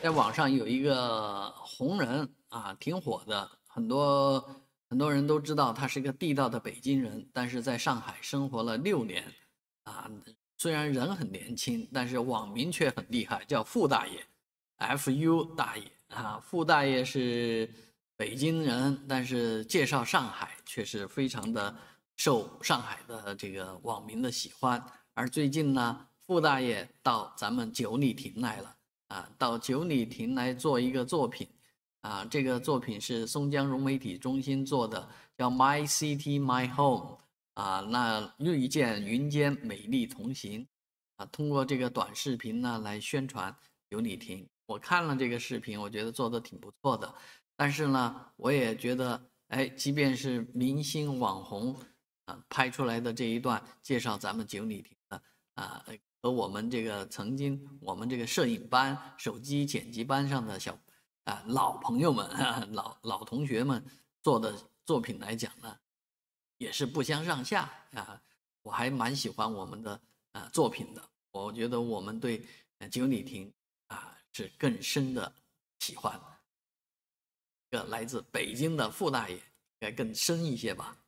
在网上有一个红人啊，挺火的，很多很多人都知道他是一个地道的北京人，但是在上海生活了六年，啊，虽然人很年轻，但是网名却很厉害，叫傅大爷，F U 大爷啊。傅大爷是北京人，但是介绍上海却是非常的受上海的这个网民的喜欢。而最近呢，傅大爷到咱们九里亭来了。啊，到九里亭来做一个作品，啊，这个作品是松江融媒体中心做的，叫 My City My Home，啊，那遇见云间，美丽同行，啊，通过这个短视频呢来宣传九里亭。我看了这个视频，我觉得做的挺不错的，但是呢，我也觉得，哎，即便是明星网红，啊，拍出来的这一段介绍咱们九里亭的。啊，和我们这个曾经我们这个摄影班、手机剪辑班上的小啊老朋友们、老老同学们做的作品来讲呢，也是不相上下啊。我还蛮喜欢我们的啊作品的，我觉得我们对九里亭啊是更深的喜欢。个来自北京的付大爷，该更深一些吧。